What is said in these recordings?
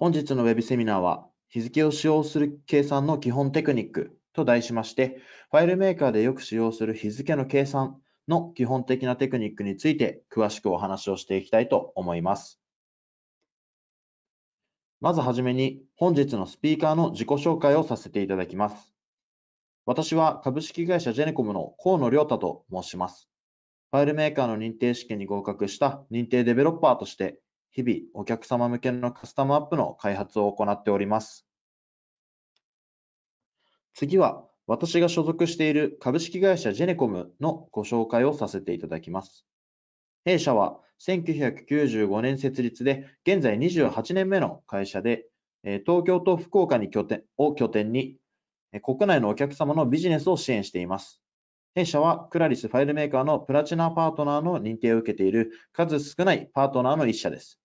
本日の Web セミナーは、日付を使用する計算の基本テクニックと題しまして、ファイルメーカーでよく使用する日付の計算の基本的なテクニックについて詳しくお話をしていきたいと思います。まずはじめに本日のスピーカーの自己紹介をさせていただきます。私は株式会社ジェネコムの河野良太と申します。ファイルメーカーの認定試験に合格した認定デベロッパーとして日々お客様向けのカスタムアップの開発を行っております。次は私が所属している株式会社ジェネコムのご紹介をさせていただきます。弊社は1995年設立で現在28年目の会社で東京と福岡に拠点を拠点に国内のお客様のビジネスを支援しています。弊社はクラリスファイルメーカーのプラチナパートナーの認定を受けている数少ないパートナーの1社です。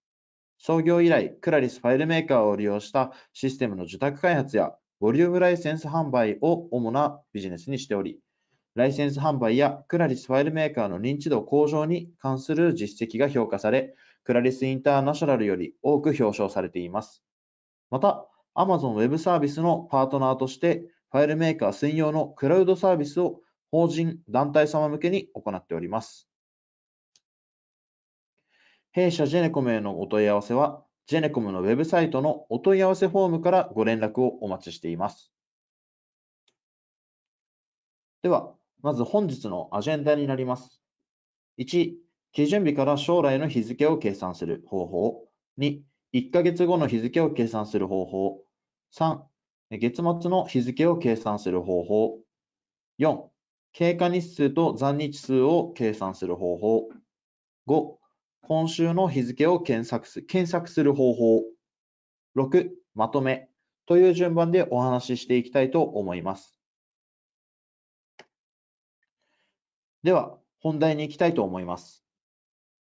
創業以来、クラリスファイルメーカーを利用したシステムの受託開発やボリュームライセンス販売を主なビジネスにしており、ライセンス販売やクラリスファイルメーカーの認知度向上に関する実績が評価され、クラリスインターナショナルより多く表彰されています。また、Amazon Web サービスのパートナーとして、ファイルメーカー専用のクラウドサービスを法人、団体様向けに行っております。弊社ジェネコムへのお問い合わせは、ジェネコムのウェブサイトのお問い合わせフォームからご連絡をお待ちしています。では、まず本日のアジェンダになります。1、基準日から将来の日付を計算する方法。2、1ヶ月後の日付を計算する方法。3、月末の日付を計算する方法。4、経過日数と残日数を計算する方法。5、今週の日付を検索す検索する方法。6、まとめという順番でお話ししていきたいと思います。では、本題に行きたいと思います。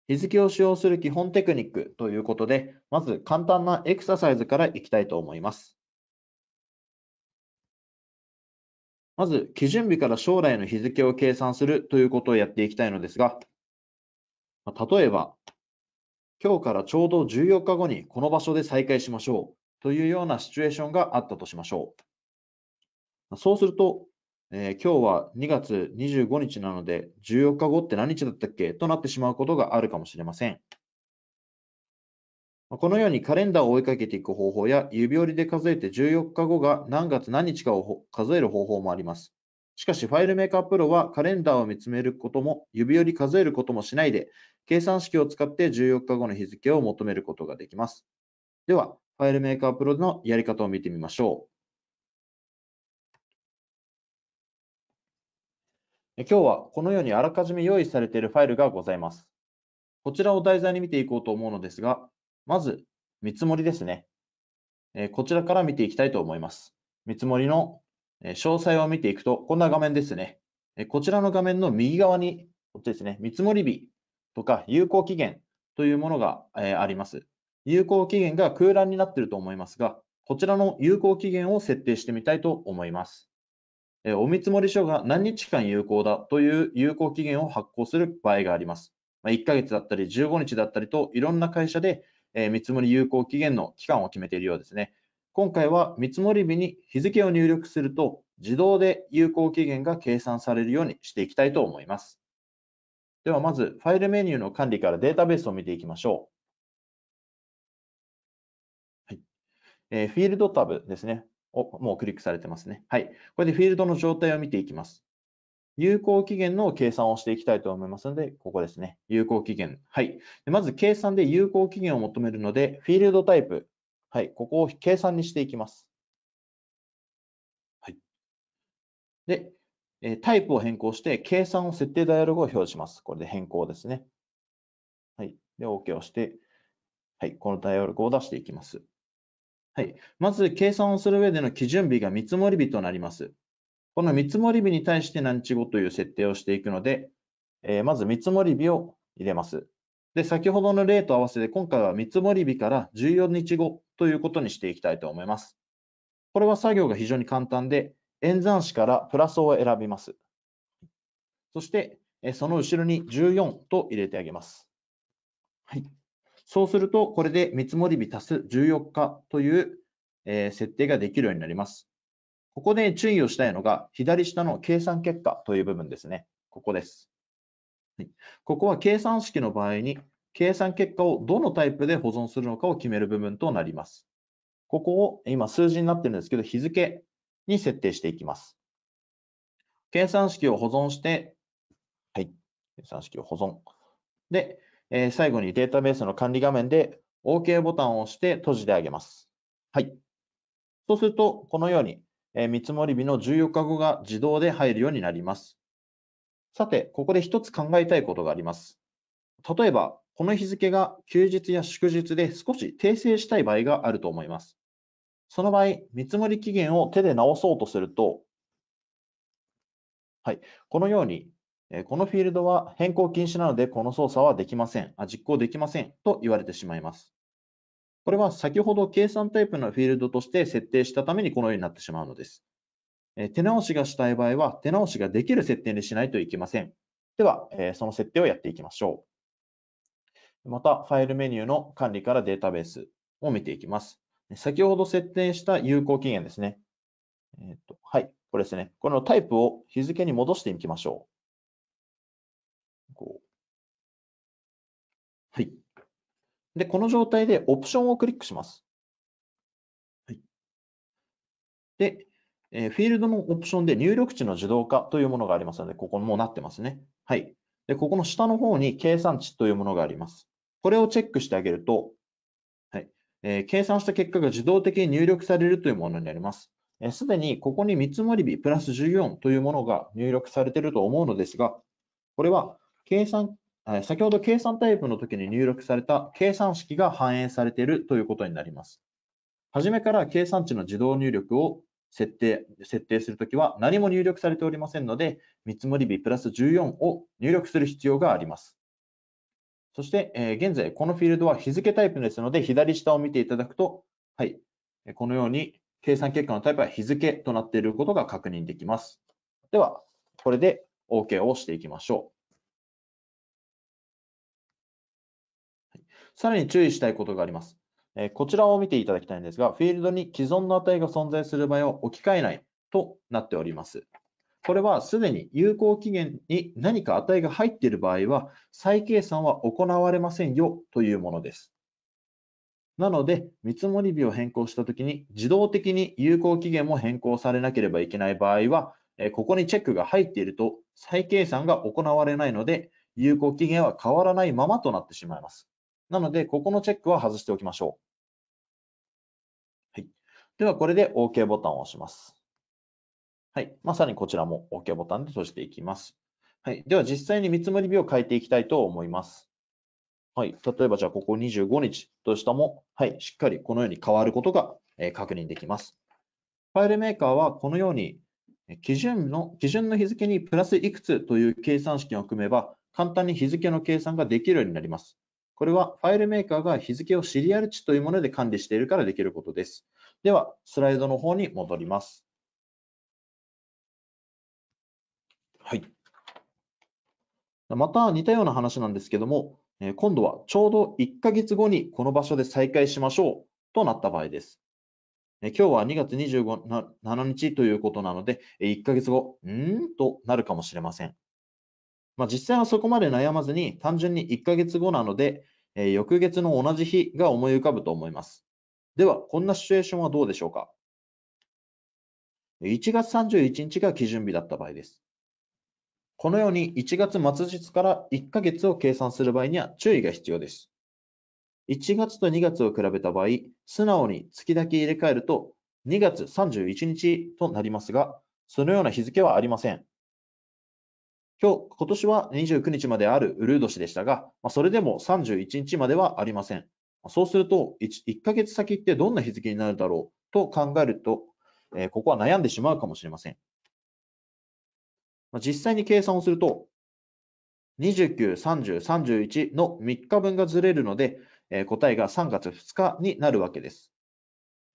日付を使用する基本テクニックということで、まず簡単なエクササイズからいきたいと思います。まず、基準日から将来の日付を計算するということをやっていきたいのですが、例えば、今日からちょうど14日後にこの場所で再開しましょうというようなシチュエーションがあったとしましょう。そうすると、えー、今日は2月25日なので14日後って何日だったっけとなってしまうことがあるかもしれません。このようにカレンダーを追いかけていく方法や、指折りで数えて14日後が何月何日かを数える方法もあります。しかし、ファイルメーカープロはカレンダーを見つめることも、指折り数えることもしないで、計算式を使って14日後の日付を求めることができます。では、ファイルメーカープロのやり方を見てみましょう。今日はこのようにあらかじめ用意されているファイルがございます。こちらを題材に見ていこうと思うのですが、まず、見積もりですね。こちらから見ていきたいと思います。見積もりの詳細を見ていくと、こんな画面ですね。こちらの画面の右側に、こっちですね、見積もり日とか有効期限というものがあります。有効期限が空欄になっていると思いますが、こちらの有効期限を設定してみたいと思います。お見積もり書が何日間有効だという有効期限を発行する場合があります。1ヶ月だったり15日だったりといろんな会社でえ見積もり有効期限の期間を決めているようですね。今回は見積もり日に日付を入力すると、自動で有効期限が計算されるようにしていきたいと思います。ではまず、ファイルメニューの管理からデータベースを見ていきましょう。はい、えー、フィールドタブですね。をもうクリックされてますね。はい。これでフィールドの状態を見ていきます。有効期限の計算をしていきたいと思いますので、ここですね。有効期限。はい。まず、計算で有効期限を求めるので、フィールドタイプ。はい。ここを計算にしていきます。はい。で、えタイプを変更して、計算を設定ダイアログを表示します。これで変更ですね。はい。で、OK をして、はい。このダイアログを出していきます。はい。まず、計算をする上での基準日が見積もり日となります。この見積もり日に対して何日後という設定をしていくので、えー、まず見積もり日を入れます。で、先ほどの例と合わせて、今回は見積もり日から14日後ということにしていきたいと思います。これは作業が非常に簡単で、演算子からプラスを選びます。そして、その後ろに14と入れてあげます。はい。そうすると、これで見積もり日足す14日という、設定ができるようになります。ここで注意をしたいのが、左下の計算結果という部分ですね。ここです。はい、ここは計算式の場合に、計算結果をどのタイプで保存するのかを決める部分となります。ここを今数字になってるんですけど、日付に設定していきます。計算式を保存して、はい、計算式を保存。で、えー、最後にデータベースの管理画面で OK ボタンを押して閉じてあげます。はい。そうすると、このようにえー、見積もり日の14日後が自動で入るようになります。さて、ここで一つ考えたいことがあります。例えば、この日付が休日や祝日で少し訂正したい場合があると思います。その場合、見積もり期限を手で直そうとすると、はい、このように、このフィールドは変更禁止なのでこの操作はできませんあ、実行できませんと言われてしまいます。これは先ほど計算タイプのフィールドとして設定したためにこのようになってしまうのです。手直しがしたい場合は、手直しができる設定にしないといけません。では、その設定をやっていきましょう。また、ファイルメニューの管理からデータベースを見ていきます。先ほど設定した有効期限ですね。えと、はい、これですね。このタイプを日付に戻していきましょう。で、この状態でオプションをクリックします。はい、で、えー、フィールドのオプションで入力値の自動化というものがありますので、ここもなってますね。はい。で、ここの下の方に計算値というものがあります。これをチェックしてあげると、はいえー、計算した結果が自動的に入力されるというものになります。す、え、で、にここに見積もり日プラス14というものが入力されていると思うのですが、これは計算先ほど計算タイプの時に入力された計算式が反映されているということになります。はじめから計算値の自動入力を設定設定するときは何も入力されておりませんので、見積もり日プラス14を入力する必要があります。そして、え現在このフィールドは日付タイプですので、左下を見ていただくと、はい、このように計算結果のタイプは日付となっていることが確認できます。では、これで OK をしていきましょう。さらに注意したいことがあります。えこちらを見ていただきたいんですが、フィールドに既存の値が存在する場合を置き換えないとなっております。これはすでに有効期限に何か値が入っている場合は、再計算は行われませんよというものです。なので、見積もり日を変更したときに、自動的に有効期限も変更されなければいけない場合は、ここにチェックが入っていると、再計算が行われないので、有効期限は変わらないままとなってしまいます。なので、ここのチェックは外しておきましょう。はい。では、これで OK ボタンを押します。はい。まあ、さらにこちらも OK ボタンで閉じていきます。はい。では、実際に見積もり日を変えていきたいと思います。はい。例えば、じゃあ、ここ25日としたも、はい。しっかりこのように変わることが、え確認できます。ファイルメーカーはこのように、基準の、基準の日付にプラスいくつという計算式を組めば、簡単に日付の計算ができるようになります。これはファイルメーカーが日付をシリアル値というもので管理しているからできることです。では、スライドの方に戻ります。はい。また似たような話なんですけども、今度はちょうど1ヶ月後にこの場所で再開しましょうとなった場合です。今日は2月27日ということなので、1ヶ月後、んーとなるかもしれません。まあ、実際はそこまで悩まずに、単純に1ヶ月後なので、えー、翌月の同じ日が思い浮かぶと思います。では、こんなシチュエーションはどうでしょうか ?1 月31日が基準日だった場合です。このように1月末日から1ヶ月を計算する場合には注意が必要です。1月と2月を比べた場合、素直に月だけ入れ替えると2月31日となりますが、そのような日付はありません。今日、今年は29日まであるウルー年でしたが、それでも31日まではありません。そうすると1、1ヶ月先ってどんな日付になるだろうと考えると、えー、ここは悩んでしまうかもしれません。実際に計算をすると、29、30、31の3日分がずれるので、えー、答えが3月2日になるわけです。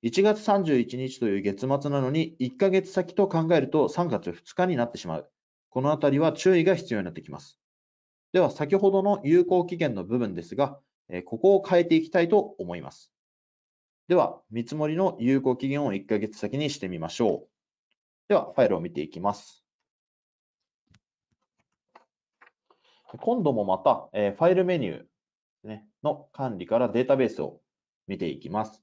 1月31日という月末なのに、1ヶ月先と考えると3月2日になってしまう。このあたりは注意が必要になってきます。では、先ほどの有効期限の部分ですが、ここを変えていきたいと思います。では、見積もりの有効期限を1ヶ月先にしてみましょう。では、ファイルを見ていきます。今度もまた、えファイルメニュー、ね、の管理からデータベースを見ていきます。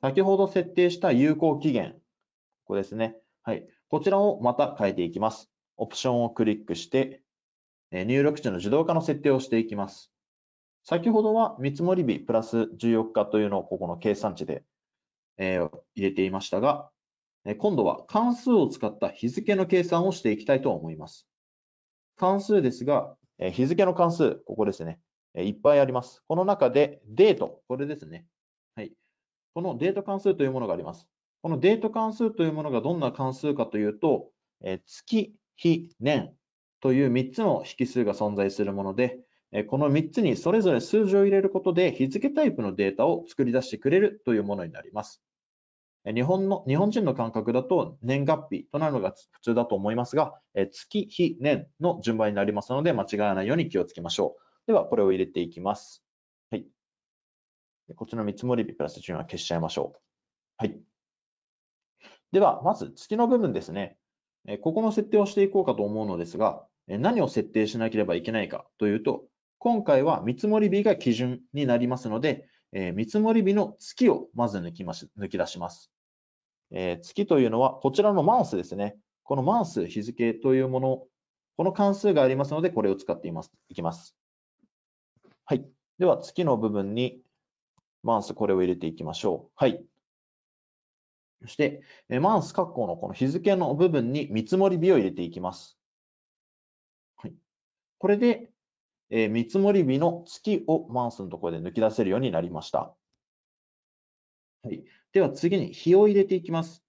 先ほど設定した有効期限、ここですね。はい。こちらをまた変えていきます。オプションをクリックして、入力値の自動化の設定をしていきます。先ほどは見積もり日プラス14日というのをここの計算値で、え入れていましたが、今度は関数を使った日付の計算をしていきたいと思います。関数ですが、日付の関数、ここですね。いっぱいあります。この中でデート、これですね。はい。このデート関数というものがあります。このデート関数というものがどんな関数かというと、え月、非、年という3つの引数が存在するもので、この3つにそれぞれ数字を入れることで日付タイプのデータを作り出してくれるというものになります。日本の日本人の感覚だと年月日となるのが普通だと思いますが、月、日、年の順番になりますので間違わないように気をつけましょう。では、これを入れていきます。はい。こっちの見積もり日プラス順は消しちゃいましょう。はい。では、まず月の部分ですね。ここの設定をしていこうかと思うのですが、何を設定しなければいけないかというと、今回は見積もり日が基準になりますので、え積見積日の月をまず抜きまし抜き出します、え月というのはこちらのマンスですね。このマンス日付というもの、この関数がありますので、これを使っていますいきます。はい。では、月の部分にマウスこれを入れていきましょう。はい。そして、マンス括弧のこの日付の部分に見積もり日を入れていきます。はい、これで、えー、見積もり日の月をマンスのところで抜き出せるようになりました。はい、では次に日を入れていきます。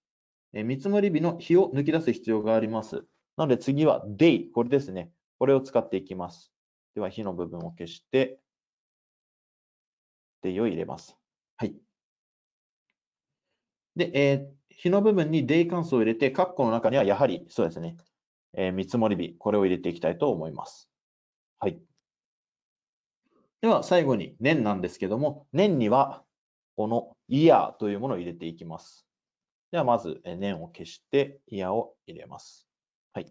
えー、見積もり日の日を抜き出す必要があります。なので次は day、これですね。これを使っていきます。では、日の部分を消して、day を入れます。はい。で、えー、日の部分にデイ関数を入れて、括弧の中にはやはり、そうですね、えー、見積もり日、これを入れていきたいと思います。はい。では、最後に年なんですけども、年には、このイヤーというものを入れていきます。では、まず、年を消して、イヤーを入れます。はい。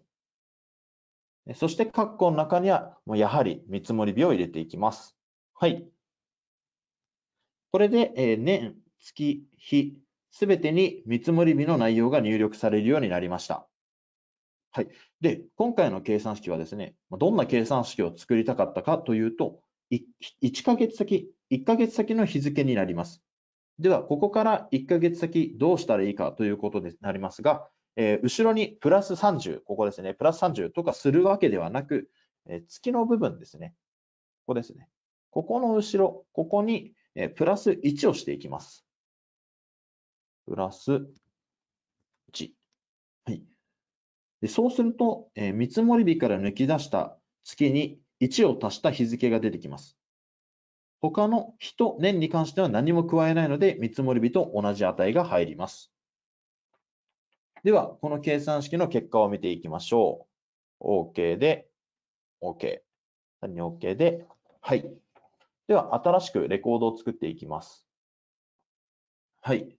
そして、括弧の中には、やはり見積もり日を入れていきます。はい。これで、え年、月、日、すべてに見積もり日の内容が入力されるようになりました。はい。で、今回の計算式はですね、どんな計算式を作りたかったかというと、1ヶ月先、1ヶ月先の日付になります。では、ここから1ヶ月先どうしたらいいかということになりますが、えー、後ろにプラス30、ここですね、プラス30とかするわけではなく、えー、月の部分ですね。ここですね。ここの後ろ、ここに、えー、プラス1をしていきます。プラス1。はい。でそうすると、えー、見積もり日から抜き出した月に1を足した日付が出てきます。他の日と年に関しては何も加えないので、見積もり日と同じ値が入ります。では、この計算式の結果を見ていきましょう。OK で、OK。何に OK で、はい。では、新しくレコードを作っていきます。はい。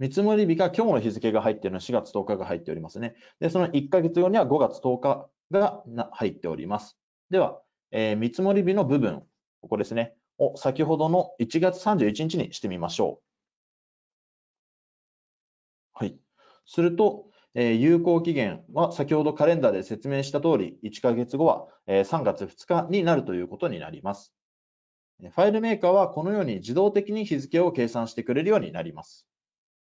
見積日が今日の日付が入っているのは4月10日が入っておりますね。で、その1ヶ月後には5月10日が入っております。では、えー、見積日の部分、ここですね、を先ほどの1月31日にしてみましょう。はい。すると、えー、有効期限は先ほどカレンダーで説明した通り、1ヶ月後は、えー、3月2日になるということになります。ファイルメーカーはこのように自動的に日付を計算してくれるようになります。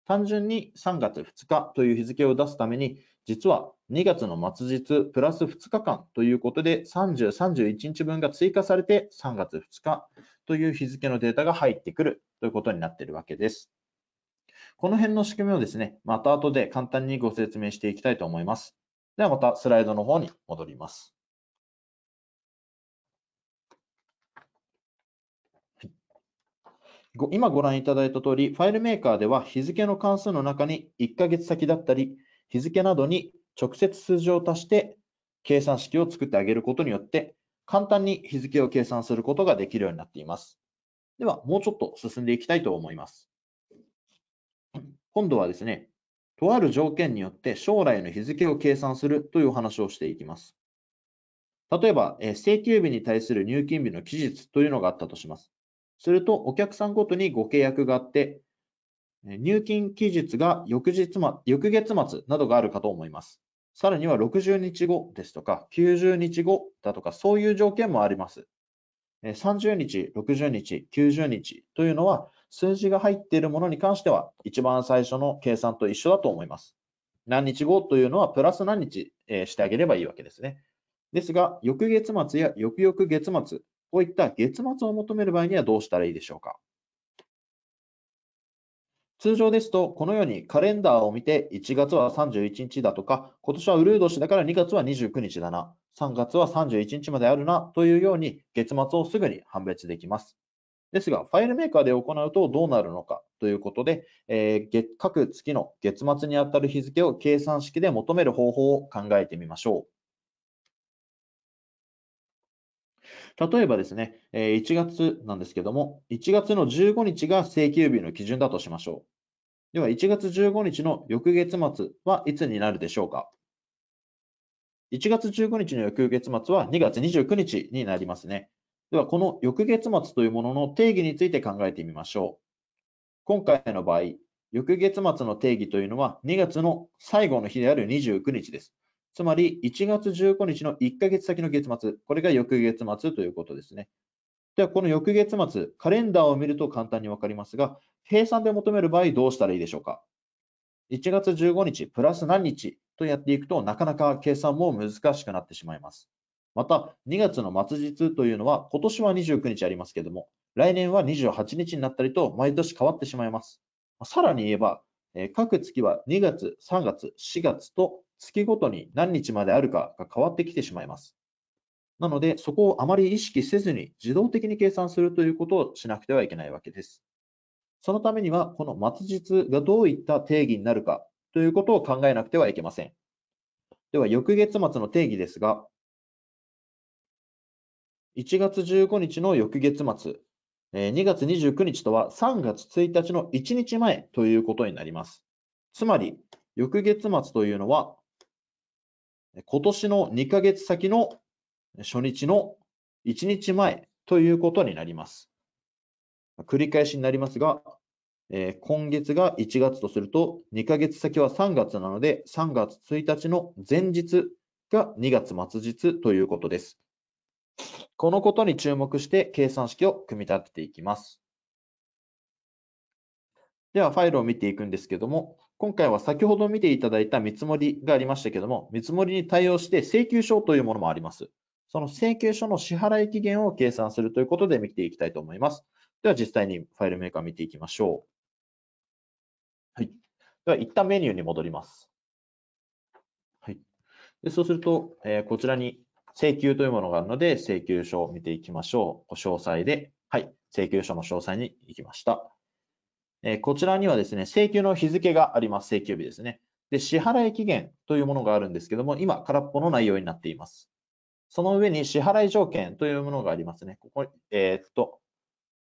単純に3月2日という日付を出すために、実は2月の末日プラス2日間ということで、30、31日分が追加されて、3月2日という日付のデータが入ってくるということになっているわけです。この辺の仕組みをですね、また後で簡単にご説明していきたいと思います。ではまたスライドの方に戻ります。今ご覧いただいた通り、ファイルメーカーでは日付の関数の中に1ヶ月先だったり、日付などに直接数字を足して計算式を作ってあげることによって、簡単に日付を計算することができるようになっています。では、もうちょっと進んでいきたいと思います。今度はですね、とある条件によって将来の日付を計算するというお話をしていきます。例えば、請求日に対する入金日の期日というのがあったとします。すると、お客さんごとにご契約があって、入金期日が翌日、ま、翌月末などがあるかと思います。さらには60日後ですとか、90日後だとか、そういう条件もあります。30日、60日、90日というのは、数字が入っているものに関しては、一番最初の計算と一緒だと思います。何日後というのは、プラス何日してあげればいいわけですね。ですが、翌月末や翌々月末こういった月末を求める場合にはどうしたらいいでしょうか通常ですと、このようにカレンダーを見て、1月は31日だとか、今年はウルー年だから2月は29日だな、3月は31日まであるな、というように月末をすぐに判別できます。ですが、ファイルメーカーで行うとどうなるのかということで、えー、各月の月末にあたる日付を計算式で求める方法を考えてみましょう。例えばですね、1月なんですけども、1月の15日が請求日の基準だとしましょう。では、1月15日の翌月末はいつになるでしょうか ?1 月15日の翌月末は2月29日になりますね。では、この翌月末というものの定義について考えてみましょう。今回の場合、翌月末の定義というのは2月の最後の日である29日です。つまり1月15日の1ヶ月先の月末、これが翌月末ということですね。では、この翌月末、カレンダーを見ると簡単にわかりますが、計算で求める場合どうしたらいいでしょうか ?1 月15日プラス何日とやっていくとなかなか計算も難しくなってしまいます。また、2月の末日というのは今年は29日ありますけども、来年は28日になったりと毎年変わってしまいます。さらに言えば、各月は2月、3月、4月と月ごとに何日まであるかが変わってきてしまいます。なので、そこをあまり意識せずに自動的に計算するということをしなくてはいけないわけです。そのためには、この末日がどういった定義になるかということを考えなくてはいけません。では、翌月末の定義ですが、1月15日の翌月末、2月29日とは3月1日の1日前ということになります。つまり、翌月末というのは今年の2ヶ月先の初日の1日前ということになります。繰り返しになりますが、えー、今月が1月とすると、2ヶ月先は3月なので、3月1日の前日が2月末日ということです。このことに注目して計算式を組み立てていきます。では、ファイルを見ていくんですけども、今回は先ほど見ていただいた見積もりがありましたけども、見積もりに対応して請求書というものもあります。その請求書の支払い期限を計算するということで見ていきたいと思います。では実際にファイルメーカー見ていきましょう。はい。では一旦メニューに戻ります。はい。でそうすると、えー、こちらに請求というものがあるので、請求書を見ていきましょう。詳細で、はい。請求書の詳細に行きました。えこちらにはですね、請求の日付があります。請求日ですね。で、支払い期限というものがあるんですけども、今、空っぽの内容になっています。その上に支払い条件というものがありますね。ここ、えー、っと、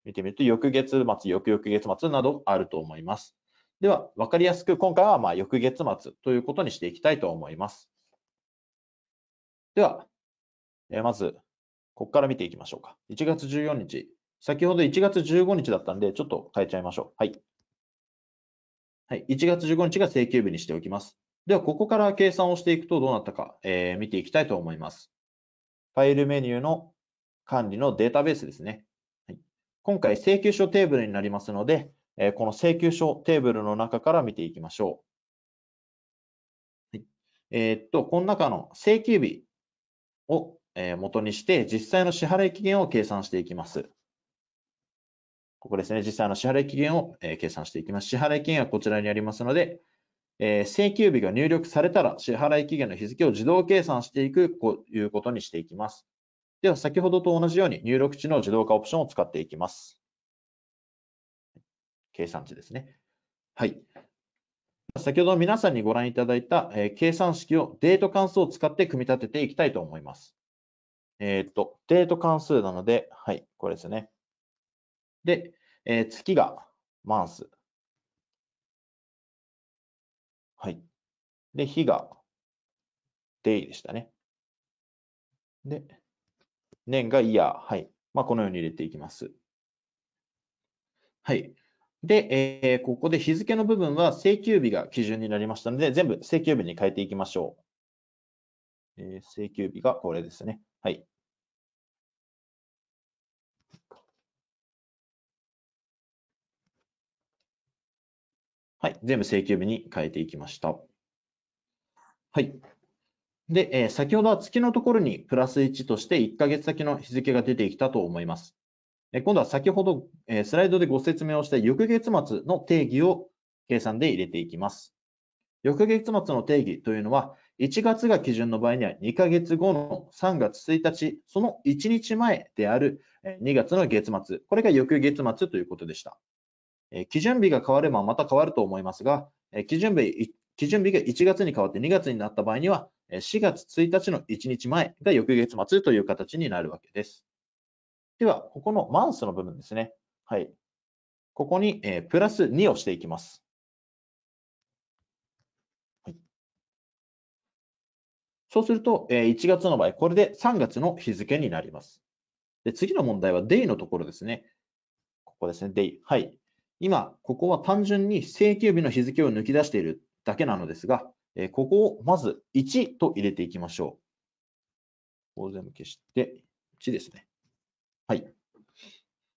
見てみると、翌月末、翌々月末などあると思います。では、わかりやすく、今回は、ま翌月末ということにしていきたいと思います。では、えー、まず、ここから見ていきましょうか。1月14日。先ほど1月15日だったんで、ちょっと変えちゃいましょう。はい。はい、1月15日が請求日にしておきます。では、ここから計算をしていくとどうなったか、えー、見ていきたいと思います。ファイルメニューの管理のデータベースですね。はい、今回、請求書テーブルになりますので、えー、この請求書テーブルの中から見ていきましょう。はい、えー、っと、この中の請求日を元にして、実際の支払い期限を計算していきます。ここですね、実際の支払い期限を、え計算していきます。支払い期限はこちらにありますので、え請求日が入力されたら支払い期限の日付を自動計算していくということにしていきます。では先ほどと同じように入力値の自動化オプションを使っていきます。計算値ですね。はい。先ほど皆さんにご覧いただいた、え計算式をデート関数を使って組み立てていきたいと思います。えっ、と、デート関数なので、はい、これですね。で、えー、月がマンス。はい。で、日がデイでしたね。で、年がイヤー。はい。まあ、このように入れていきます。はい。で、えー、ここで日付の部分は請求日が基準になりましたので、全部請求日に変えていきましょう。えー、請求日がこれですね。はい。はい、全部請求日に変えていきました。はい。で、えー、先ほどは月のところにプラス1として1ヶ月先の日付が出てきたと思います。え今度は先ほど、えスライドでご説明をした翌月末の定義を計算で入れていきます。翌月末の定義というのは、1月が基準の場合には2ヶ月後の3月1日、その1日前である2月の月末、これが翌月末ということでした。え基準日が変わればまた変わると思いますが、え基準日基準日が1月に変わって2月になった場合には、4月1日の1日前が翌月末という形になるわけです。では、ここのマンスの部分ですね。はい。ここに、えプラス2をしていきます。はい、そうすると、え1月の場合、これで3月の日付になります。で次の問題は、デイのところですね。ここですね、デイ。はい。今、ここは単純に請求日の日付を抜き出しているだけなのですが、えここをまず1と入れていきましょう。こう全部消して、1ですね。はい。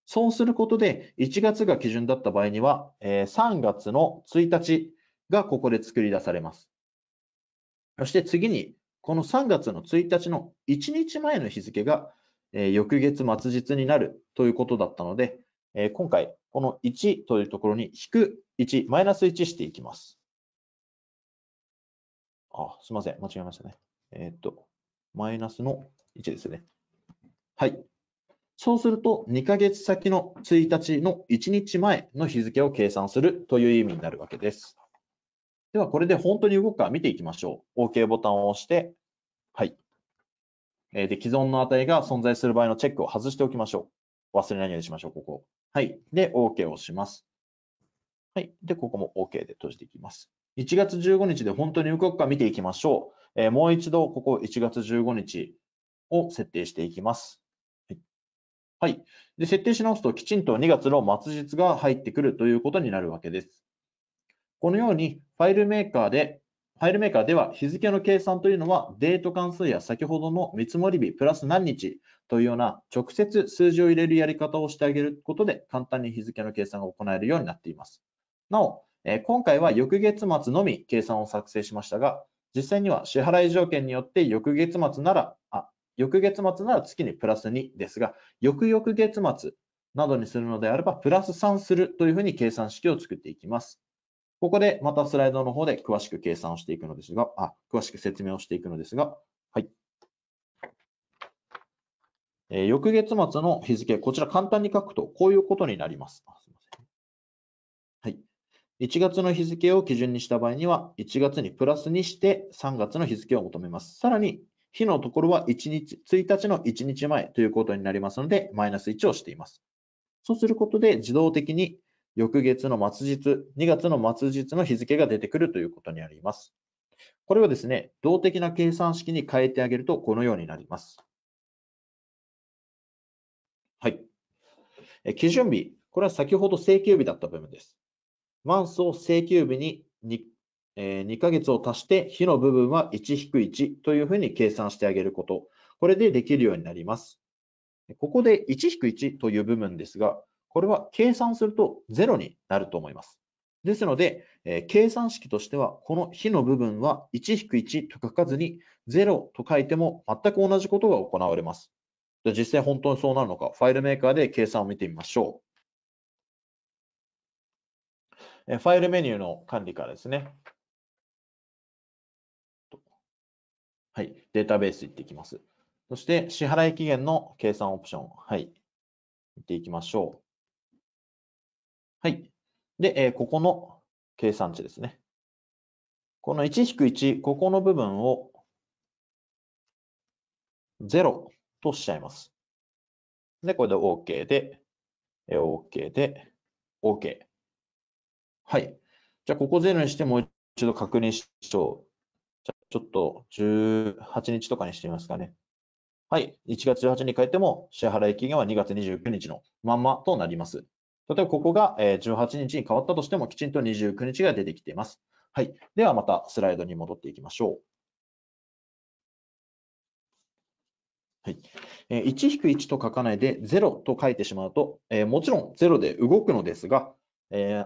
そうすることで、1月が基準だった場合には、え3月の1日がここで作り出されます。そして次に、この3月の1日の1日前の日付が、え翌月末日になるということだったので、えー、今回、この1というところに引く1、マイナス1していきます。あ、すみません。間違えましたね。えー、っと、マイナスの1ですね。はい。そうすると、2ヶ月先の1日の1日前の日付を計算するという意味になるわけです。では、これで本当に動くか見ていきましょう。OK ボタンを押して、はい。えー、で、既存の値が存在する場合のチェックを外しておきましょう。忘れないようにしましょう、ここ。はい。で、OK をします。はい。で、ここも OK で閉じていきます。1月15日で本当に動くか見ていきましょう。えー、もう一度、ここ1月15日を設定していきます。はい。で、設定し直すと、きちんと2月の末日が入ってくるということになるわけです。このように、ファイルメーカーでファイルメーカーでは日付の計算というのはデート関数や先ほどの見積もり日プラス何日というような直接数字を入れるやり方をしてあげることで簡単に日付の計算が行えるようになっています。なお、え今回は翌月末のみ計算を作成しましたが、実際には支払い条件によって翌月末なら、あ、翌月末なら月にプラス2ですが、翌々月末などにするのであれば、プラス3するというふうに計算式を作っていきます。ここでまたスライドの方で詳しく計算をしていくのですが、あ、詳しく説明をしていくのですが、はい。えー、翌月末の日付、こちら簡単に書くと、こういうことになります。あすみません。はい。1月の日付を基準にした場合には、1月にプラスにして3月の日付を求めます。さらに、日のところは1日、1日の1日前ということになりますので、マイナス1をしています。そうすることで、自動的に翌月の末日、2月の末日の日付が出てくるということになります。これをですね、動的な計算式に変えてあげるとこのようになります。はい。え基準日、これは先ほど請求日だった部分です。マンスを請求日に 2, えー、2ヶ月を足して、日の部分は1-1というふうに計算してあげること。これでできるようになります。ここで1-1という部分ですが、これは計算すると0になると思います。ですので、えー、計算式としては、この比の部分は1-1と書かずに0と書いても全く同じことが行われます。じゃ実際本当にそうなるのか、ファイルメーカーで計算を見てみましょう。えファイルメニューの管理からですね。はい、データベース行っていきます。そして支払い期限の計算オプション、はい、見ていきましょう。はい。で、えー、ここの計算値ですね。この1-1、ここの部分を0としちゃいます。で、これで OK で、えー、OK で、OK。はい。じゃあ、ここ0にしてもう一度確認しよう。じゃあ、ちょっと18日とかにしてみますかね。はい。1月18日に変えても、支払い期限は2月29日のまんまとなります。例えばここが18日に変わったとしても、きちんと29日が出てきています。はい。ではまたスライドに戻っていきましょう。はい、1-1と書かないで0と書いてしまうと、もちろん0で動くのですが、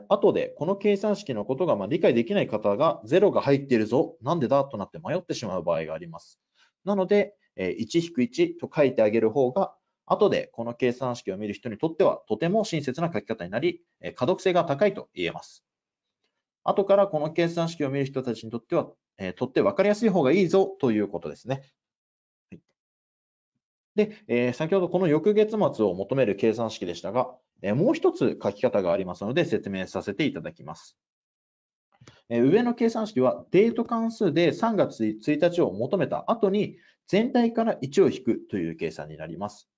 後でこの計算式のことが理解できない方が0が入っているぞ、なんでだとなって迷ってしまう場合があります。なので、1-1と書いてあげる方が後でこの計算式を見る人にとってはとても親切な書き方になり、可読性が高いと言えます。後からこの計算式を見る人たちにとっては、えとって分かりやすい方がいいぞということですね。はい、で、え先ほどこの翌月末を求める計算式でしたが、えもう一つ書き方がありますので説明させていただきます。え上の計算式はデート関数で3月1日を求めた後に全体から1を引くという計算になります。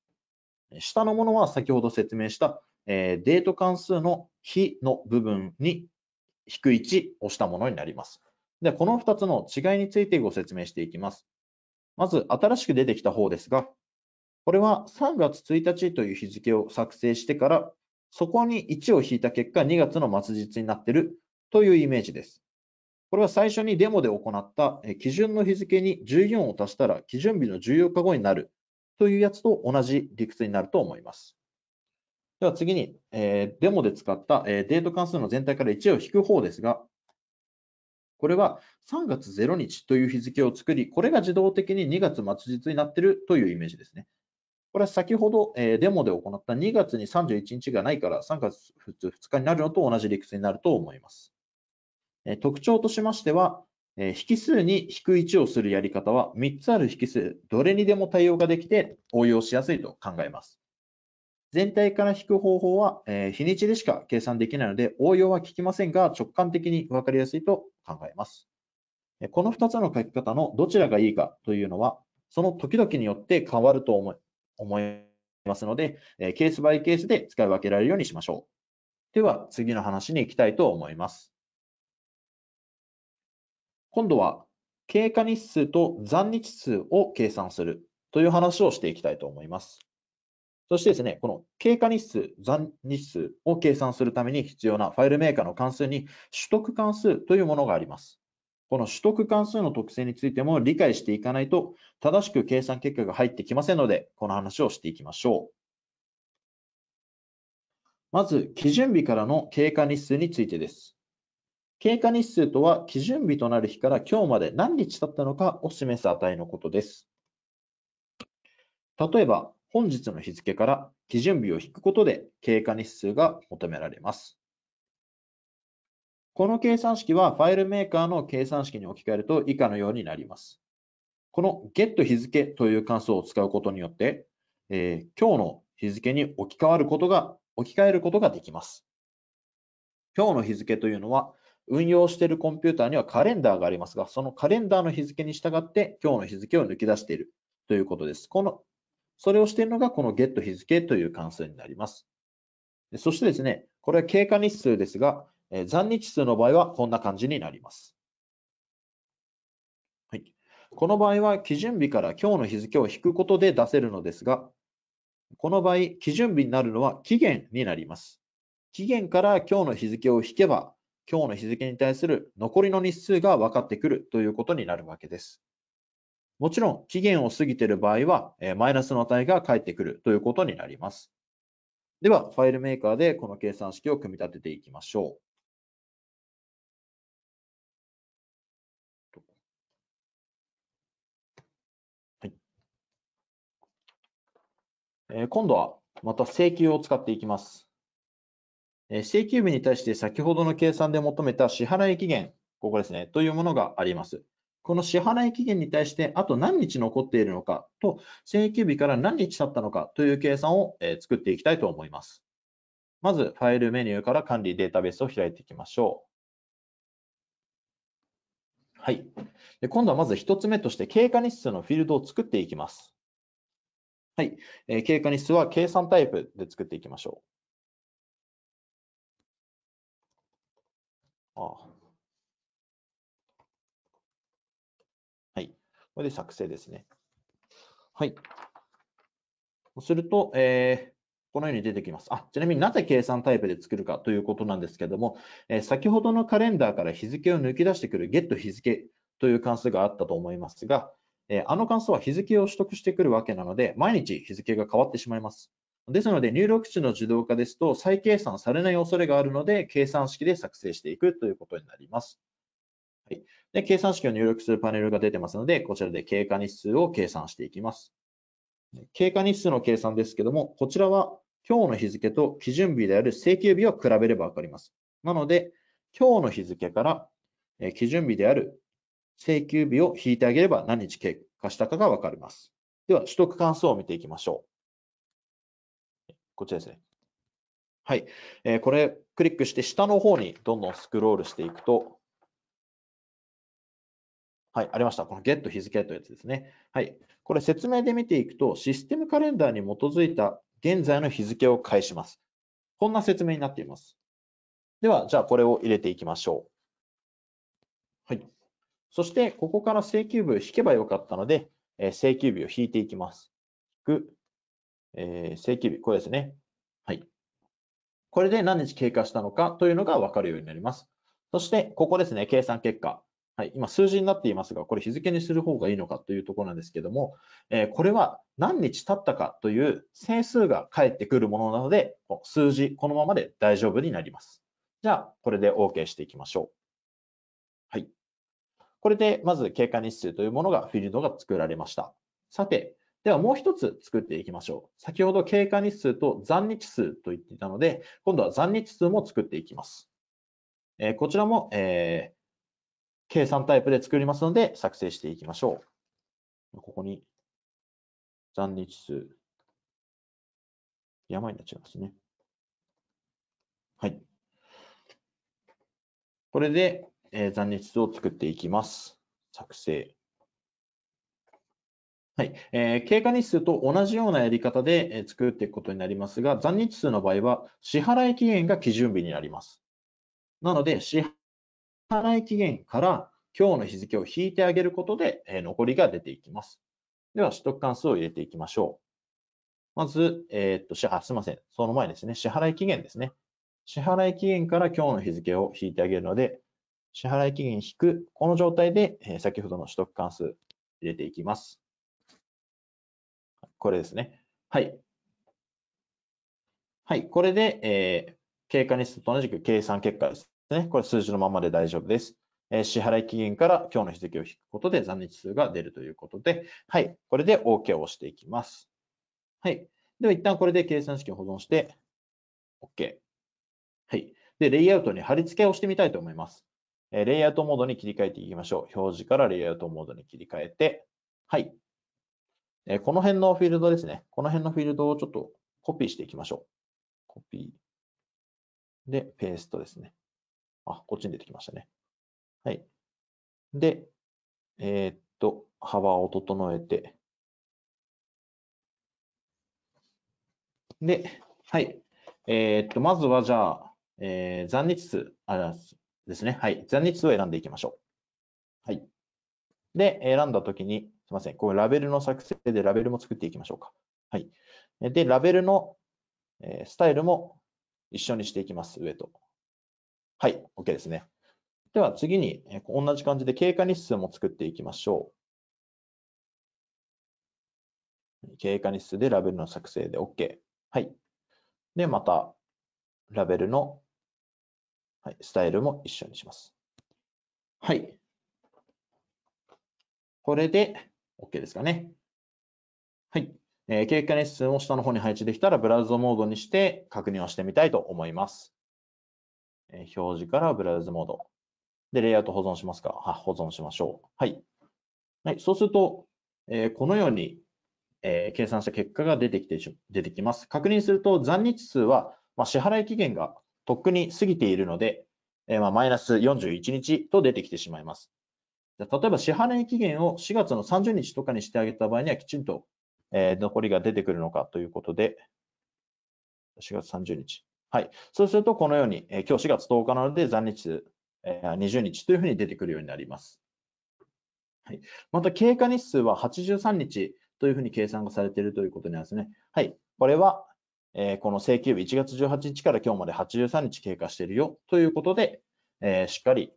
下のものは先ほど説明した、えー、デート関数の比の部分にい位1をしたものになります。で、この2つの違いについてご説明していきます。まず、新しく出てきた方ですが、これは3月1日という日付を作成してから、そこに1を引いた結果、2月の末日になってるというイメージです。これは最初にデモで行った基準の日付に14を足したら基準日の14日後になるというやつと同じ理屈になると思います。では次に、デモで使った、デート関数の全体から1を引く方ですが、これは3月0日という日付を作り、これが自動的に2月末日になっているというイメージですね。これは先ほど、デモで行った2月に31日がないから3月2日になるのと同じ理屈になると思います。特徴としましては、引数に引く1をするやり方は3つある引数、どれにでも対応ができて応用しやすいと考えます。全体から引く方法は、日にちでしか計算できないので応用は効きませんが直感的に分かりやすいと考えます。この2つの書き方のどちらがいいかというのはその時々によって変わると思いますので、ケースバイケースで使い分けられるようにしましょう。では次の話に行きたいと思います。今度は経過日数と残日数を計算するという話をしていきたいと思います。そしてですね、この経過日数、残日数を計算するために必要なファイルメーカーの関数に取得関数というものがあります。この取得関数の特性についても理解していかないと、正しく計算結果が入ってきませんので、この話をしていきましょう。まず、基準日からの経過日数についてです。経過日数とは、基準日となる日から今日まで何日経ったのかを示す値のことです。例えば、本日の日付から基準日を引くことで経過日数が求められます。この計算式はファイルメーカーの計算式に置き換えると以下のようになります。この get 日付という関数を使うことによって、えー、今日の日付に置き換わることが、置き換えることができます。今日の日付というのは運用しているコンピューターにはカレンダーがありますが、そのカレンダーの日付に従って今日の日付を抜き出しているということです。この、それをしているのがこの get 日付という関数になります。そしてですね、これは経過日数ですが、え残日数の場合はこんな感じになります。はい。この場合は基準日から今日の日付を引くことで出せるのですが、この場合、基準日になるのは期限になります。期限から今日の日付を引けば、今日の日付に対する残りの日数が分かってくるということになるわけです。もちろん、期限を過ぎている場合は、マイナスの値が返ってくるということになります。では、ファイルメーカーでこの計算式を組み立てていきましょう。今度はまた請求を使っていきます。請求日に対して先ほどの計算で求めた支払い期限、ここですね、というものがあります。この支払い期限に対してあと何日残っているのかと請求日から何日経ったのかという計算を作っていきたいと思います。まずファイルメニューから管理データベースを開いていきましょう。はい。で今度はまず1つ目として経過日数のフィールドを作っていきます。はい。え経過日数は計算タイプで作っていきましょう。あはい。これで作成ですね。はい。すると、えー、このように出てきます。あ、ちなみになぜ計算タイプで作るかということなんですけども、えー、先ほどのカレンダーから日付を抜き出してくる get 日付という関数があったと思いますが、えー、あの関数は日付を取得してくるわけなので、毎日日付が変わってしまいます。ですので、入力値の自動化ですと、再計算されない恐れがあるので、計算式で作成していくということになります。はい、で計算式を入力するパネルが出てますので、こちらで経過日数を計算していきます。経過日数の計算ですけども、こちらは今日の日付と基準日である請求日を比べればわかります。なので、今日の日付から基準日である請求日を引いてあげれば何日経過したかがわかります。では、取得関数を見ていきましょう。こちらですね。はい、えー、これクリックして下の方にどんどんスクロールしていくと、はい、ありました。この Get 日付というやつですね。はい、これ説明で見ていくと、システムカレンダーに基づいた現在の日付を返します。こんな説明になっています。では、じゃあこれを入れていきましょう。はい。そして、ここから請求日を引けばよかったので、えー、請求日を引いていきます。引く。えー、正規日、これですね。はい。これで何日経過したのかというのがわかるようになります。そして、ここですね、計算結果。はい、今、数字になっていますが、これ日付にする方がいいのかというところなんですけども、えー、これは何日経ったかという整数が返ってくるものなので、数字、このままで大丈夫になります。じゃあ、これで OK していきましょう。はい。これで、まず経過日数というものが、フィールドが作られました。さて、ではもう一つ作っていきましょう。先ほど経過日数と残日数と言っていたので、今度は残日数も作っていきます。えー、こちらも、えー、計算タイプで作りますので、作成していきましょう。ここに残日数。山になっちゃいますね。はい。これで、えー、残日数を作っていきます。作成。はい、えー、経過日数と同じようなやり方で、え作っていくことになりますが、残日数の場合は、支払い期限が基準日になります。なので、支払い期限から今日の日付を引いてあげることで、えー、残りが出ていきます。では、取得関数を入れていきましょう。まず、えー、っと、しあ、すいません。その前ですね。支払い期限ですね。支払い期限から今日の日付を引いてあげるので、支払い期限引く、この状態で、えー、先ほどの取得関数入れていきます。これですね。はい。はい、これで、えー、経過日数と同じく計算結果ですね。これ数字のままで大丈夫です。えー、支払い期限から今日の日付を引くことで残日数が出るということで、はい、これで OK を押していきます。はい。では一旦これで計算式を保存して、OK。はい。で、レイアウトに貼り付けをしてみたいと思います。えー、レイアウトモードに切り替えていきましょう。表示からレイアウトモードに切り替えて、はい。えこの辺のフィールドですね。この辺のフィールドをちょっとコピーしていきましょう。コピー。で、ペーストですね。あ、こっちに出てきましたね。はい。で、えー、っと、幅を整えて。で、はい。えー、っと、まずはじゃあ、えー、残日数あですね。はい。残日数を選んでいきましょう。はい。で、選んだときに、みません、これラベルの作成でラベルも作っていきましょうか。はい。で、ラベルのスタイルも一緒にしていきます、上と。はい、OK ですね。では次に、同じ感じで経過日数も作っていきましょう。経過日数でラベルの作成で OK。はい。で、また、ラベルの、はい、スタイルも一緒にします。はい。これで、OK ですかね。はい。えー、経過レ数を下の方に配置できたら、ブラウザモードにして確認をしてみたいと思います。えー、表示からブラウザモード。で、レイアウト保存しますか保存しましょう。はい。はい、そうすると、えー、このように、え計算した結果が出てきて出てきます。確認すると、残日数は、まあ、支払い期限がとっくに過ぎているので、えまあ、マイナス41日と出てきてしまいます。例えば支払い期限を4月の30日とかにしてあげた場合にはきちんと、え残りが出てくるのかということで、4月30日。はい。そうするとこのように、え今日4月10日なので残日、え20日というふうに出てくるようになります。はい、また経過日数は83日というふうに計算がされているということなんですね。はい。これは、えこの請求日1月18日から今日まで83日経過しているよということで、えしっかり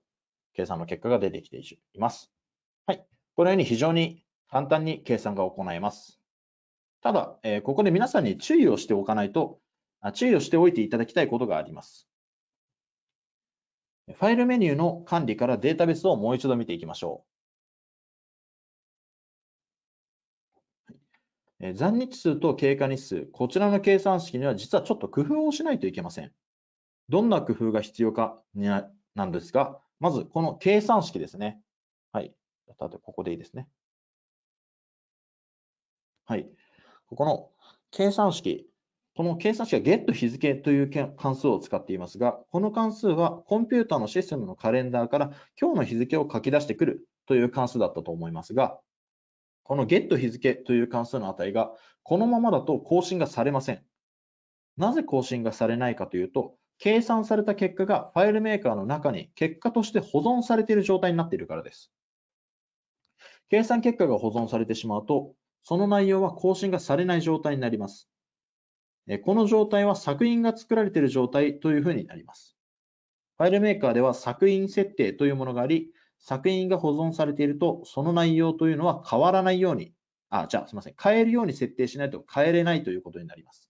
計算の結果が出てきています。はい。このように非常に簡単に計算が行えます。ただ、えー、ここで皆さんに注意をしておかないと、注意をしておいていただきたいことがあります。ファイルメニューの管理からデータベースをもう一度見ていきましょう。え残日数と経過日数、こちらの計算式には実はちょっと工夫をしないといけません。どんな工夫が必要かなんですが、まず、この計算式ですね。はい。ここでいいですね。はい。ここの計算式。この計算式は get 日付という関数を使っていますが、この関数はコンピューターのシステムのカレンダーから今日の日付を書き出してくるという関数だったと思いますが、この get 日付という関数の値がこのままだと更新がされません。なぜ更新がされないかというと、計算された結果がファイルメーカーの中に結果として保存されている状態になっているからです。計算結果が保存されてしまうと、その内容は更新がされない状態になります。この状態は作品が作られている状態というふうになります。ファイルメーカーでは作品設定というものがあり、作品が保存されていると、その内容というのは変わらないように、あ、じゃあすみません、変えるように設定しないと変えれないということになります。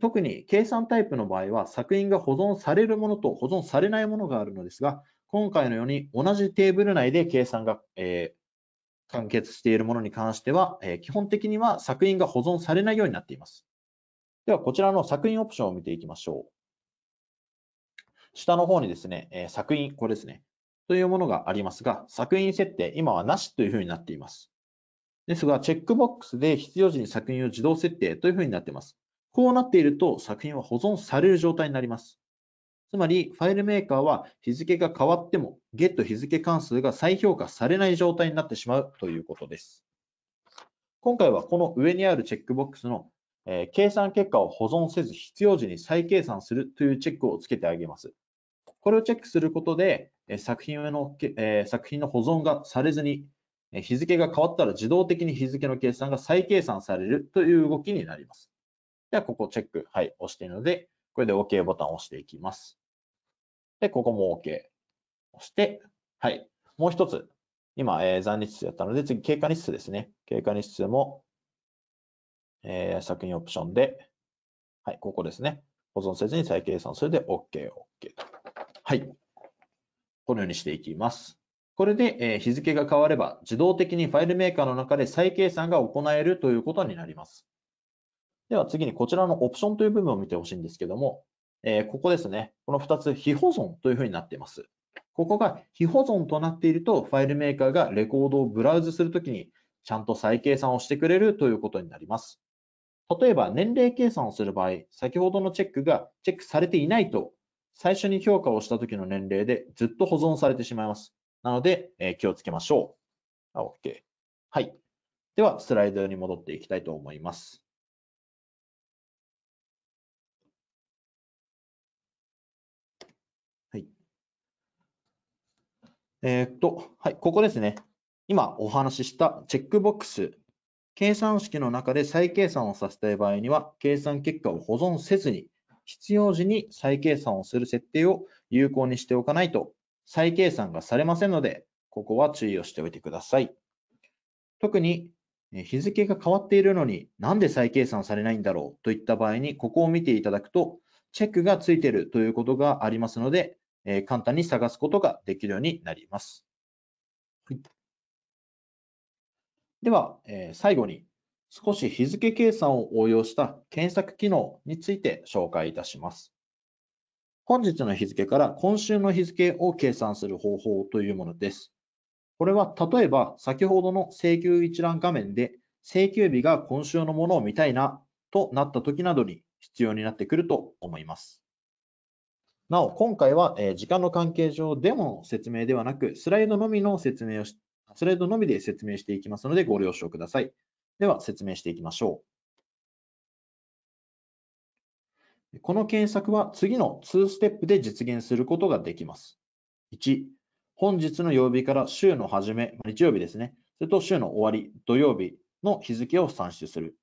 特に計算タイプの場合は作品が保存されるものと保存されないものがあるのですが、今回のように同じテーブル内で計算が、えー、完結しているものに関しては、えー、基本的には作品が保存されないようになっています。では、こちらの作品オプションを見ていきましょう。下の方にですね、えー、作品、これですね、というものがありますが、作品設定、今はなしというふうになっています。ですが、チェックボックスで必要時に作品を自動設定というふうになっています。こうなっていると作品は保存される状態になります。つまり、ファイルメーカーは日付が変わっても、ゲット日付関数が再評価されない状態になってしまうということです。今回はこの上にあるチェックボックスの、えー、計算結果を保存せず必要時に再計算するというチェックをつけてあげます。これをチェックすることで、え作品の、えー、作品の保存がされずに、日付が変わったら自動的に日付の計算が再計算されるという動きになります。では、ここチェック、はい、押しているので、これで OK ボタンを押していきます。で、ここも OK 押して、はい、もう一つ、今、えー、残日数やったので、次、経過日数ですね。経過日数も、えー、作品オプションで、はい、ここですね。保存せずに再計算。それで OK、OK と。はい。このようにしていきます。これで、え日付が変われば、自動的にファイルメーカーの中で再計算が行えるということになります。では次にこちらのオプションという部分を見てほしいんですけども、えー、ここですね。この2つ、非保存というふうになっています。ここが非保存となっていると、ファイルメーカーがレコードをブラウズするときに、ちゃんと再計算をしてくれるということになります。例えば、年齢計算をする場合、先ほどのチェックがチェックされていないと、最初に評価をした時の年齢でずっと保存されてしまいます。なので、えー、気をつけましょう。OK。はい。では、スライドに戻っていきたいと思います。えー、っと、はい、ここですね。今お話ししたチェックボックス。計算式の中で再計算をさせたい場合には、計算結果を保存せずに、必要時に再計算をする設定を有効にしておかないと、再計算がされませんので、ここは注意をしておいてください。特に、日付が変わっているのになんで再計算されないんだろうといった場合に、ここを見ていただくと、チェックがついているということがありますので、えー、簡単に探すことができるようになります。はい、では、えー、最後に少し日付計算を応用した検索機能について紹介いたします。本日の日付から今週の日付を計算する方法というものです。これは例えば先ほどの請求一覧画面で請求日が今週のものを見たいなとなった時などに必要になってくると思います。なお、今回は、時間の関係上、デモの説明ではなく、スライドのみの説明をし、スライドのみで説明していきますので、ご了承ください。では、説明していきましょう。この検索は次の2ステップで実現することができます。1、本日の曜日から週の初め、日曜日ですね。それと週の終わり、土曜日の日付を算出する。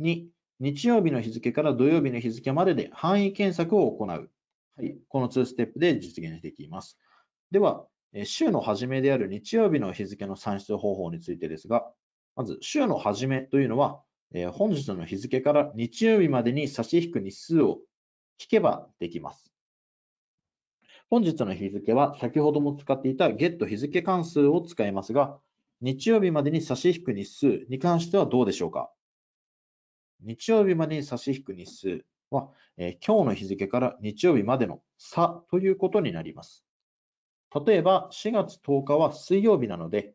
2、日曜日の日付から土曜日の日付までで範囲検索を行う。はい、この2ステップで実現できます。では、週の初めである日曜日の日付の算出方法についてですが、まず週の初めというのは、え本日の日付から日曜日までに差し引く日数を引けばできます。本日の日付は先ほども使っていた get 日付関数を使いますが、日曜日までに差し引く日数に関してはどうでしょうか日曜日までに差し引く日数は、えー、今日の日付から日曜日までの差ということになります。例えば、4月10日は水曜日なので、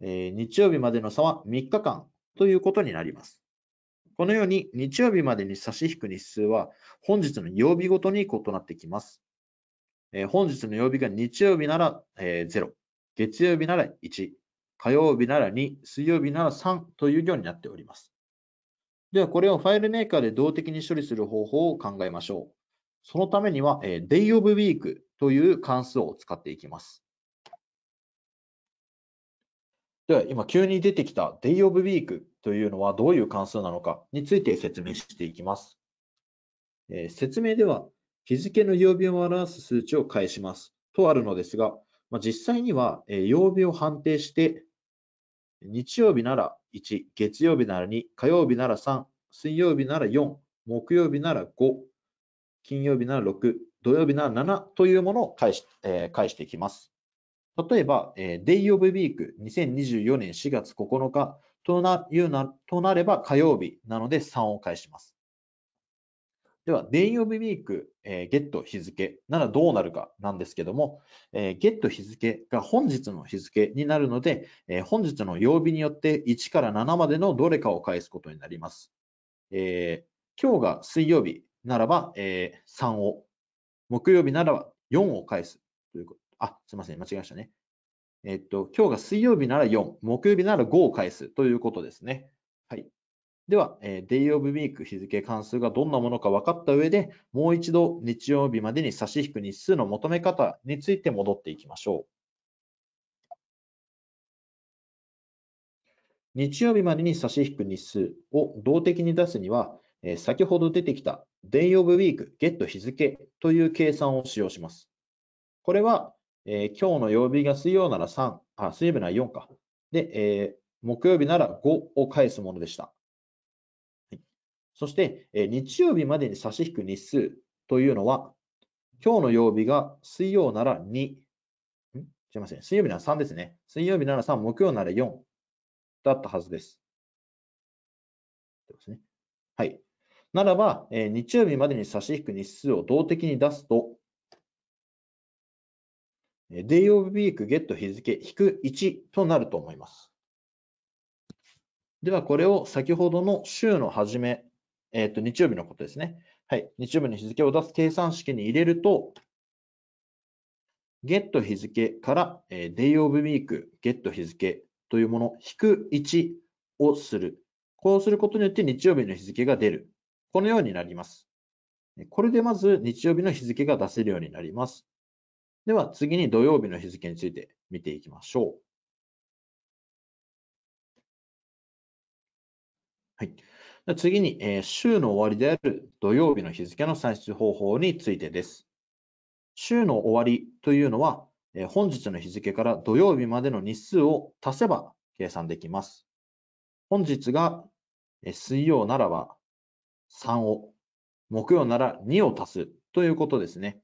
えー、日曜日までの差は3日間ということになります。このように日曜日までに差し引く日数は本日の曜日ごとに異なってきます。えー、本日の曜日が日曜日なら、えー、0、月曜日なら1、火曜日なら2、水曜日なら3というようになっております。では、これをファイルメーカーで動的に処理する方法を考えましょう。そのためには、day of week という関数を使っていきます。では、今急に出てきた day of week というのはどういう関数なのかについて説明していきます。説明では、日付の曜日を表す数値を返します。とあるのですが、実際には、曜日を判定して、日曜日なら1、月曜日なら2、火曜日なら3、水曜日なら4、木曜日なら5、金曜日なら6、土曜日なら7というものを返し,、えー、返していきます。例えば、えー、Day of Week 2024年4月9日となとなれば火曜日なので3を返します。では、デイオブウィーク、えー、ゲット日付ならどうなるかなんですけども、えー、ゲット日付が本日の日付になるので、えー、本日の曜日によって1から7までのどれかを返すことになります。えー、今日が水曜日ならば、えー、3を、木曜日ならば4を返すということ。あ、すいません、間違えましたね。えっと、今日が水曜日なら4、木曜日なら5を返すということですね。はい。では、えー、Day of Week 日付関数がどんなものか分かった上で、もう一度日曜日までに差し引く日数の求め方について戻っていきましょう。日曜日までに差し引く日数を動的に出すには、え先ほど出てきた Day of Week Get 日付という計算を使用します。これは、えー、今日の曜日が水曜なら3、あ、水曜日なら4か。で、えー、木曜日なら5を返すものでした。そして、日曜日までに差し引く日数というのは、今日の曜日が水曜なら2、んすいません、水曜日なら3ですね。水曜日なら3、木曜なら4だったはずです。ですね、はい。ならば、え日曜日までに差し引く日数を動的に出すと、デイオブビークゲット日付引く1となると思います。では、これを先ほどの週の初めえっ、ー、と、日曜日のことですね。はい。日曜日の日付を出す計算式に入れると、ゲット日付から、えー、day of week g e 日付というもの、引く1をする。こうすることによって日曜日の日付が出る。このようになります。これでまず日曜日の日付が出せるようになります。では次に土曜日の日付について見ていきましょう。はい。次に、えー、週の終わりである土曜日の日付の算出方法についてです。週の終わりというのは、えー、本日の日付から土曜日までの日数を足せば計算できます。本日が、えー、水曜ならば3を、木曜なら2を足すということですね。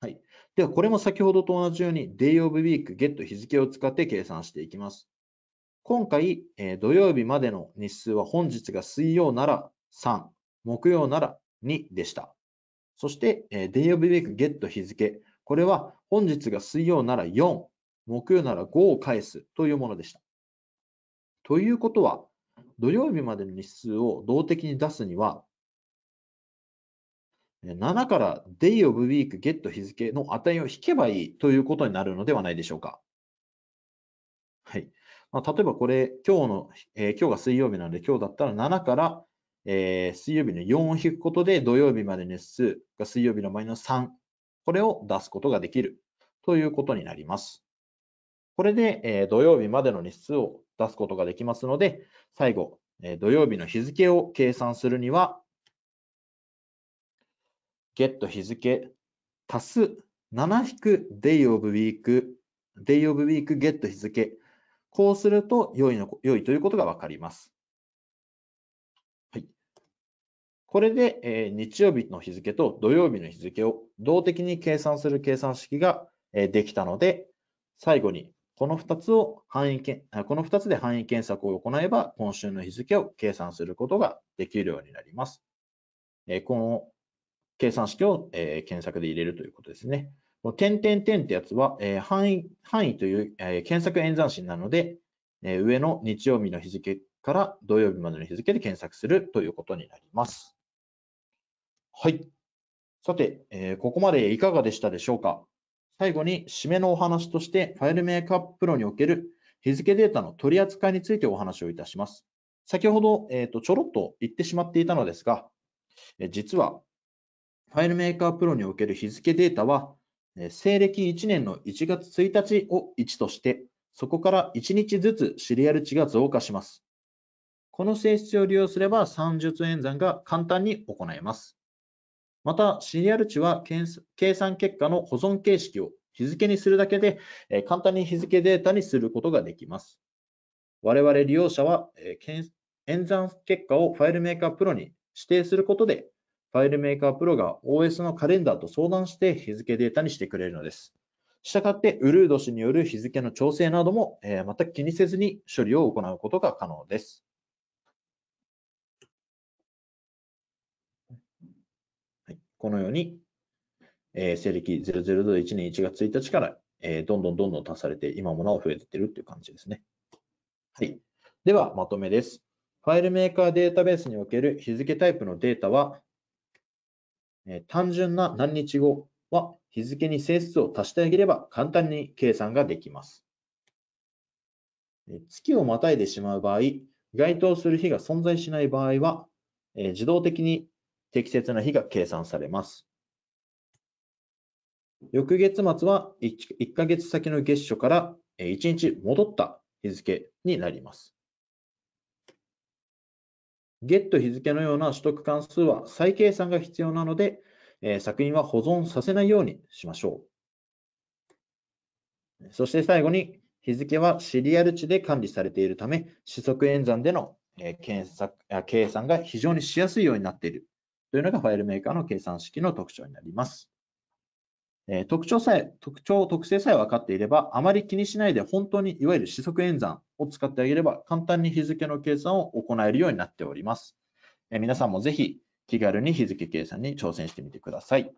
はい。では、これも先ほどと同じように、day of week, get 日付を使って計算していきます。今回、えー、土曜日までの日数は本日が水曜なら3、木曜なら2でした。そして、えー、デイオブウィークゲット日付。これは本日が水曜なら4、木曜なら5を返すというものでした。ということは、土曜日までの日数を動的に出すには、7から Day of Week Get 日付の値を引けばいいということになるのではないでしょうか。まあ、例えばこれ、今日の、えー、今日が水曜日なので、今日だったら7から、えー、水曜日の4を引くことで、土曜日までの数数が水曜日のマイナス3、これを出すことができるということになります。これで、えー、土曜日までの日数を出すことができますので、最後、えー、土曜日の日付を計算するには、get 日付足す7引く day of week day of week get 日付こうすると良いの良いということがわかります。はい。これで、えー、日曜日の日付と土曜日の日付を動的に計算する計算式が、えー、できたので、最後にこの2つを範囲けこの2つで範囲検索を行えば、今週の日付を計算することができるようになります。えー、この計算式を、え検索で入れるということですね。点点点ってやつは、えー、範囲、範囲という、えー、検索演算子なので、えー、上の日曜日の日付から土曜日までの日付で検索するということになります。はい。さて、えー、ここまでいかがでしたでしょうか最後に締めのお話として、ファイルメーカープロにおける日付データの取り扱いについてお話をいたします。先ほど、えーと、ちょろっと言ってしまっていたのですが、え実は、ファイルメーカープロにおける日付データは、西暦1年の1月1日を1として、そこから1日ずつシリアル値が増加します。この性質を利用すれば算術演算が簡単に行えます。また、シリアル値は計算結果の保存形式を日付にするだけで、簡単に日付データにすることができます。我々利用者は、演算結果をファイルメーカープロに指定することでファイルメーカープロが OS のカレンダーと相談して日付データにしてくれるのです。したがって、ウルード氏による日付の調整なども、えー、全く気にせずに処理を行うことが可能です。はい、このように、えー、西暦00度1年1月1日から、えー、どんどんどんどん足されて、今もなお増えているという感じですね。はい。では、まとめです。ファイルメーカーデータベースにおける日付タイプのデータは、え単純な何日後は日付に整数を足してあげれば簡単に計算ができます。月をまたいでしまう場合、該当する日が存在しない場合は、え自動的に適切な日が計算されます。翌月末は 1, 1ヶ月先の月初から1日戻った日付になります。ット日付のような取得関数は再計算が必要なので、えー、作品は保存させないようにしましょう。そして最後に、日付はシリアル値で管理されているため、四則演算での、え検索計算が非常にしやすいようになっているというのがファイルメーカーの計算式の特徴になります。え特徴さえ、特徴、特性さえ分かっていれば、あまり気にしないで本当にいわゆる四則演算を使ってあげれば、簡単に日付の計算を行えるようになっております。え皆さんもぜひ気軽に日付計算に挑戦してみてください。